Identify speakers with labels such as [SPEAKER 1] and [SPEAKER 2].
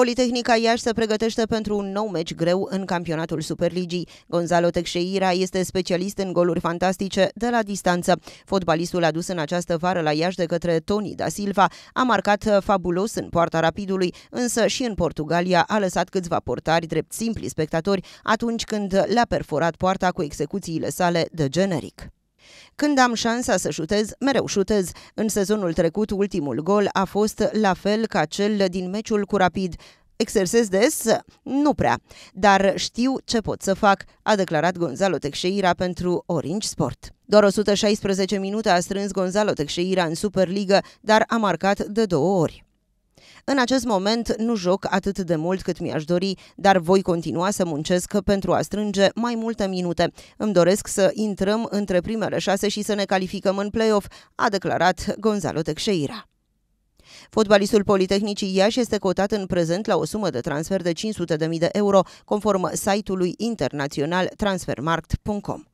[SPEAKER 1] Politehnica Iași se pregătește pentru un nou meci greu în campionatul Superligii. Gonzalo Texeira este specialist în goluri fantastice de la distanță. Fotbalistul adus în această vară la Iași de către Toni da Silva a marcat uh, fabulos în poarta rapidului, însă și în Portugalia a lăsat câțiva portari drept simpli spectatori atunci când le-a perforat poarta cu execuțiile sale de generic. Când am șansa să șutez, mereu șutez. În sezonul trecut, ultimul gol a fost la fel ca cel din meciul cu Rapid. Exersez des? Nu prea. Dar știu ce pot să fac, a declarat Gonzalo Teixeira pentru Orange Sport. Doar 116 minute a strâns Gonzalo Teixeira în Superliga, dar a marcat de două ori. În acest moment nu joc atât de mult cât mi-aș dori, dar voi continua să muncesc pentru a strânge mai multe minute. Îmi doresc să intrăm între primele șase și să ne calificăm în play-off, a declarat Gonzalo Teixeira. Fotbalistul Politehnicii Iași este cotat în prezent la o sumă de transfer de 500.000 de euro, conform site-ului internațional transfermarkt.com.